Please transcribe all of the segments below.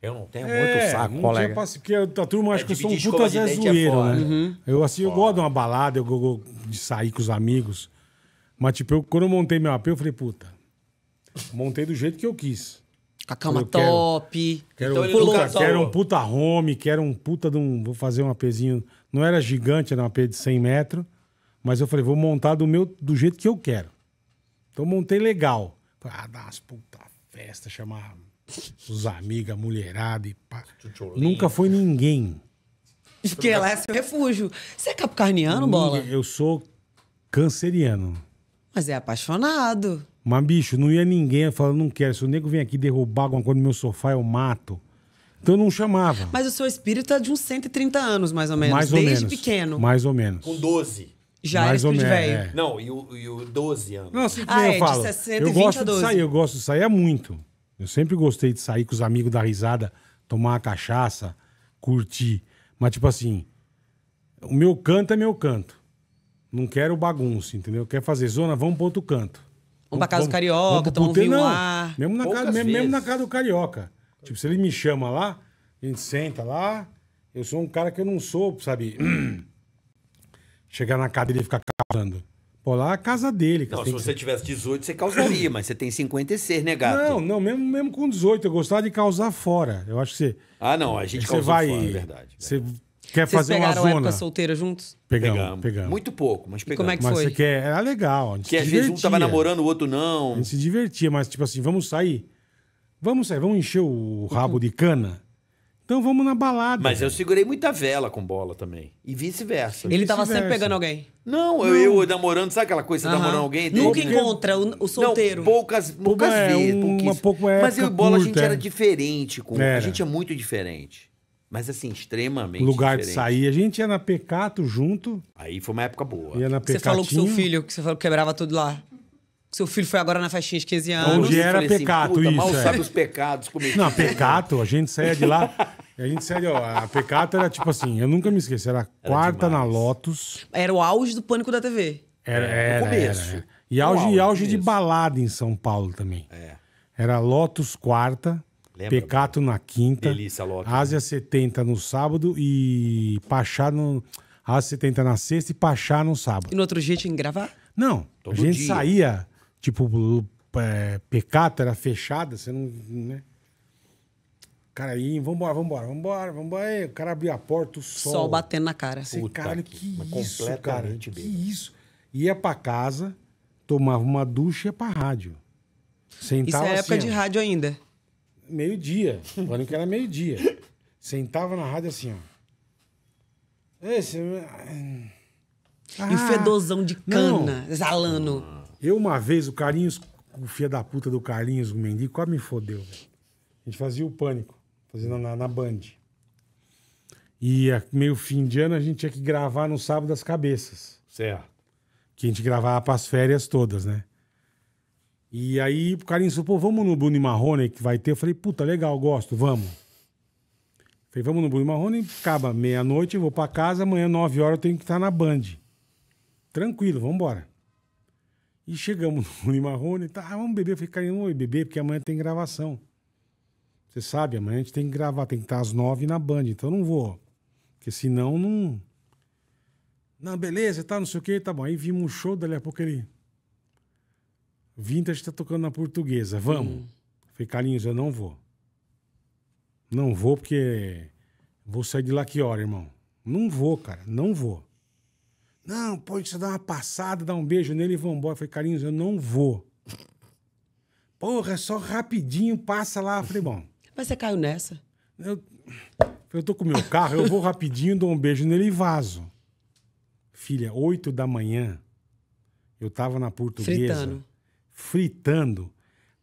Eu não tenho é, muito saco, não colega. porque a turma acha é, que eu sou um puta Zé é Zoeiro, né? Uhum. Eu, assim, eu gosto de uma balada, eu gosto de sair com os amigos. Mas, tipo, eu, quando eu montei meu AP, eu falei, puta, montei do jeito que eu quis. Com a cama quero, top. Quero, então um puta, quero um puta home, quero um puta de um... Vou fazer um APzinho... Não era gigante, era um AP de 100 metros. Mas eu falei, vou montar do, meu, do jeito que eu quero. Então, montei legal. Falei, ah, dá umas puta festa, chamar os amigos, a mulherada e pá. Nunca foi ninguém. Porque lá é seu refúgio. Você é capricorniano, Bola? Eu sou canceriano. Mas é apaixonado. Mas, bicho, não ia ninguém falando, não quero. Se o nego vem aqui derrubar alguma coisa no meu sofá, eu mato. Então eu não chamava. Mas o seu espírito é de uns 130 anos, mais ou menos. Mais ou desde menos. pequeno. Mais ou menos. Com 12. Já mais era ou menos, velho. É. Não, e o, 12 anos. Não, assim ah, eu é, falo. De 60, eu gosto de sair, eu gosto de sair é muito. Eu sempre gostei de sair com os amigos da risada, tomar uma cachaça, curtir. Mas, tipo assim, o meu canto é meu canto. Não quero bagunça, entendeu? Quer fazer zona, vamos pro outro canto. Vamos pra casa vamos, do carioca, tomar um vinho lá. Mesmo na, casa, mesmo, mesmo na casa do carioca. Tipo, se ele me chama lá, a gente senta lá. Eu sou um cara que eu não sou, sabe? Chegar na cadeira e ficar causando. Pô, lá é a casa dele. Não, se você tivesse 18, você causaria, mas você tem 56, né, gato? Não, não, mesmo, mesmo com 18, eu gostava de causar fora. Eu acho que você. Ah, não, a gente causou vai, fora, é verdade. Você é quer Vocês fazer uma zona. pegaram solteira juntos? Pegamos, pegamos, pegamos. Muito pouco, mas pegamos. E como é que mas foi? Mas você quer... Era legal. A gente que às divertia. vezes um tava namorando, o outro não. A gente se divertia, mas tipo assim, vamos sair? Vamos sair, vamos encher o rabo uhum. de cana? Então vamos na balada. Mas eu segurei muita vela com bola também. E vice-versa. Ele tava sempre pegando alguém. Não, Eu, eu namorando, sabe aquela coisa, você tá Aham. namorando alguém? Nunca um- encontra o, o solteiro. Não, poucas, poucas é, vezes. uma pouco época Mas eu e Bola, a gente é. era diferente. Com, A gente é muito diferente. Mas assim, extremamente Lugar de sair. A gente ia na Pecato junto, Aí foi uma época boa. ia na Você falou com seu filho, que você falou que quebrava tudo lá. Seu filho foi agora na festinha de 15 anos. Onde era assim, Pecato, Mal isso, é. sabe os pecados. Não, Pecato, a gente saia de lá. a gente, sério, a pecata era tipo assim, eu nunca me esqueci, era, Era quarta na Lotus. Era o auge do pânico da TV. É, era, era, começo. era. E No auge, auge, e auge de balada em São Paulo também. É. Era Lotus quarta, Lembra, Pecato na quinta, Delícia, Lotus. Ásia 70 no sábado e Pachá no... Ásia 70 na sexta e Pachá no sábado. E no outro dia tinha que gravar? Não, Todo a gente dia. saía, tipo, é, Pecato era fechada, você não... Né? Cara, aí, vambora, vambora, vambora, vambora. Aí, o cara abriu a porta, o sol. Sol batendo na cara. Você, cara caralho, que, que isso, cara. Que isso. Ia pra casa, tomava uma ducha e ia pra rádio. Sentava Isso é época assim, de rádio ainda. Meio-dia. Falando que era meio-dia. Sentava na rádio assim, ó. Esse... Ah, e o fedozão de cana, não. exalando. Eu, uma vez, o Carlinhos, o filho da puta do Carlinhos, o mendigo, quase me fodeu. A gente fazia o pânico. Fazendo na, na Band. E a, meio fim de ano a gente tinha que gravar no Sábado das Cabeças. Certo. Que a gente gravava para as férias todas, né? E aí o cara insupou, vamos no Bruno Marrone que vai ter. Eu falei, puta, legal, gosto, vamos. falei, vamos no Bruno Marrone, acaba meia-noite, eu vou para casa, amanhã, nove horas, eu tenho que estar na Band. Tranquilo, vamos embora. E chegamos no Bruno Marrone, tá, vamos beber. Eu falei, Carlinhos, vamos não vou beber, porque amanhã tem gravação. Você sabe, amanhã a gente tem que gravar, tem que estar às nove na Band, então eu não vou. Porque senão não. Não, beleza, tá, não sei o que, tá bom. Aí vimos um show, dali a pouco ele. Vintage tá tocando na portuguesa, vamos. Hum. Falei, Carlinhos, eu não vou. Não vou porque vou sair de lá que hora, irmão? Não vou, cara, não vou. Não, pode você dar uma passada, dar um beijo nele e vambora. falei, Carlinhos, eu não vou. Porra, é só rapidinho, passa lá. falei, bom, mas você caiu nessa. Eu, eu tô com meu carro, eu vou rapidinho, dou um beijo nele e vazo. Filha, oito da manhã, eu tava na portuguesa. Fritando. Fritando.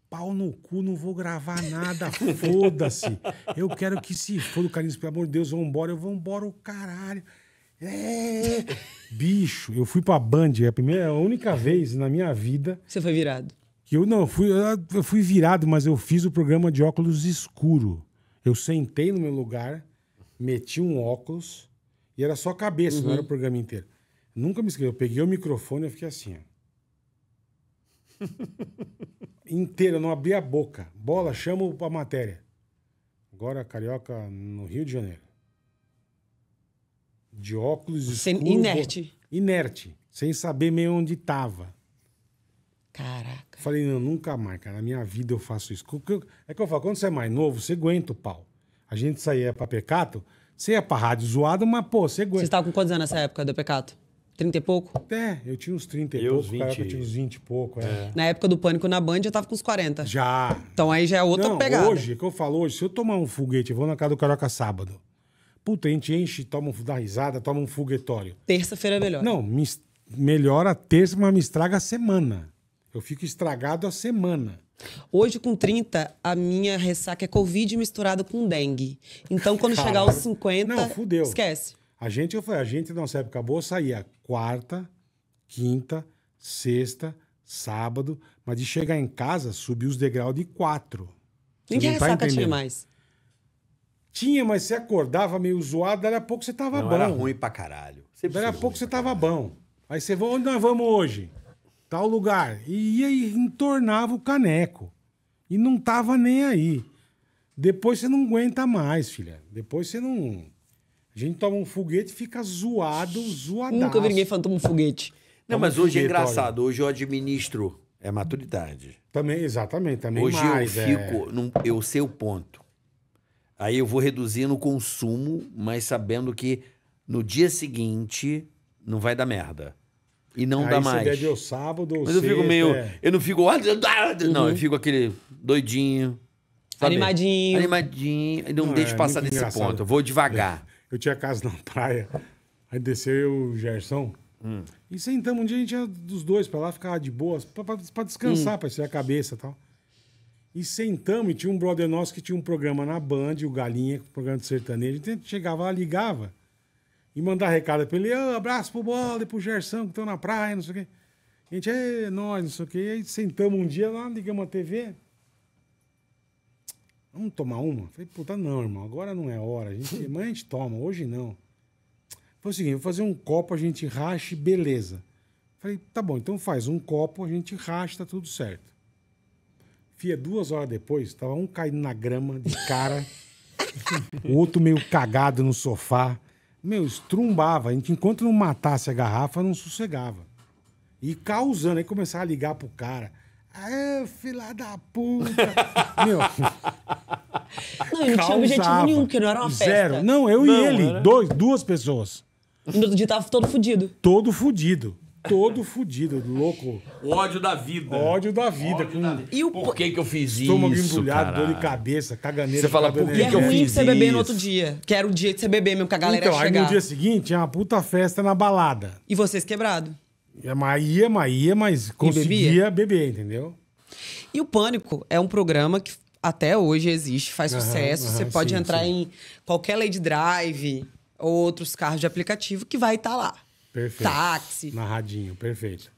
Pau no cu, não vou gravar nada, foda-se. Eu quero que se foda, Carlinhos, pelo amor de Deus, vambora, eu vou embora, o caralho. É. Bicho, eu fui pra Band, é a primeira, a única vez na minha vida. Você foi virado eu não, fui, eu fui virado, mas eu fiz o programa de óculos escuro. Eu sentei no meu lugar, meti um óculos e era só cabeça, uhum. não era o uhum. programa inteiro. Nunca me esqueci. Eu peguei o microfone e fiquei assim, ó. Inteiro, eu não abri a boca. Bola, chama a matéria. Agora, carioca no Rio de Janeiro. De óculos escuros. Inerte. Bo... Inerte. Sem saber nem onde estava. Caraca. Falei, não, nunca mais, cara. Na minha vida eu faço isso. É que eu falo, quando você é mais novo, você aguenta o pau. A gente saía pra pecato, você ia pra rádio zoado, mas, pô, você aguenta. Você estava com quantos anos nessa época do pecato? Trinta e pouco? É, eu tinha uns 30 e eu, pouco, 20... cara, eu tinha uns 20 e pouco. É. É. Na época do pânico na Band, eu tava com uns 40. Já. Então aí já é outra não, pegada. Hoje, que eu falo hoje, se eu tomar um foguete, eu vou na casa do Caroca sábado. Puta, a gente enche, toma, um, dá risada, toma um foguetório. Terça-feira é melhor. Não, me, melhora a terça, mas me estraga a semana. Eu fico estragado a semana. Hoje, com 30, a minha ressaca é Covid misturada com dengue. Então, quando Caralho. chegar aos 50. Não, fudeu. Esquece. A gente, eu falei, a gente nossa época boa saía quarta, quinta, sexta, sábado, mas de chegar em casa, subiu os degraus de quatro. Ninguém tá ressaca entendendo. tinha mais. Tinha, mas você acordava meio zoado, daí a pouco você tava não, bom. Era ruim pra caralho. daí a pouco você tava caralho. bom. Aí você, onde nós vamos hoje? tal lugar. E ia e entornava o caneco. E não tava nem aí. Depois você não aguenta mais, filha. Depois você não. A gente toma um foguete e fica zoado, zoadaço. Nunca vi ninguém falando toma um foguete. Não, toma mas um hoje é foguete, é engraçado. Olha. Hoje eu administro. É maturidade. Também, exatamente. Também hoje mais, eu é. fico. É... Num, eu sei o ponto. Aí eu vou reduzindo o consumo, mas sabendo que no dia seguinte não vai dar merda. E não Aí dá mais. Você o sábado ou Mas eu sexta, fico meio. É. Eu não fico. Ah, não, eu uhum. fico aquele doidinho. Sabe? Animadinho. Animadinho. Não, não deixo é, passar desse engraçado. ponto. Eu vou devagar. É. Eu tinha casa na praia. Aí desceu eu, o Gerson. Hum. E sentamos um dia, a gente ia dos dois pra lá, ficava de boas, pra, pra, pra descansar, hum. pra ser a cabeça e tal. E sentamos, e tinha um brother nosso que tinha um programa na Band, o Galinha, com programa de sertanejo. A gente chegava lá, ligava e mandar recado pra ele, oh, abraço pro Bola e pro Gersão que estão na praia, não sei o quê. A gente, é nós, não sei o quê. E aí sentamos um dia lá, ligamos a TV. Vamos tomar uma? Falei, puta, não, irmão, agora não é hora. A gente, amanhã a gente toma, hoje não. Foi o seguinte, vou fazer um copo, a gente racha, beleza. Falei, tá bom, então faz um copo, a gente racha, tá tudo certo. Fia, duas horas depois, tava um caindo na grama de cara, o outro meio cagado no sofá meu, estrumbava. A gente, enquanto não matasse a garrafa, não sossegava. E causando, aí começava a ligar pro cara. Ah, filha da puta! meu. Não, eu não tinha objetivo nenhum, que não era uma festa. Zero. Não, eu não, e ele, era... dois, duas pessoas. E no outro dia tava todo fudido. Todo fudido todo fudido, louco. Ódio da vida. Ódio da vida. Ódio com... da... E o... Por que, que eu fiz Estômago isso? Estômago embrulhado, cara. dor de cabeça, caganeira. Você fala, por que, que eu fiz isso? É ruim você beber no outro dia. Que era o dia de você beber mesmo, que a galera então, ia Então, Aí no dia seguinte, tinha é uma puta festa na balada. E vocês quebrado. É mas ia, mas conseguia beber, entendeu? E o Pânico é um programa que até hoje existe, faz aham, sucesso. Aham, você pode sim, entrar sim. em qualquer Lady Drive ou outros carros de aplicativo que vai estar tá lá. Perfeito. táxi. Narradinho, perfeito.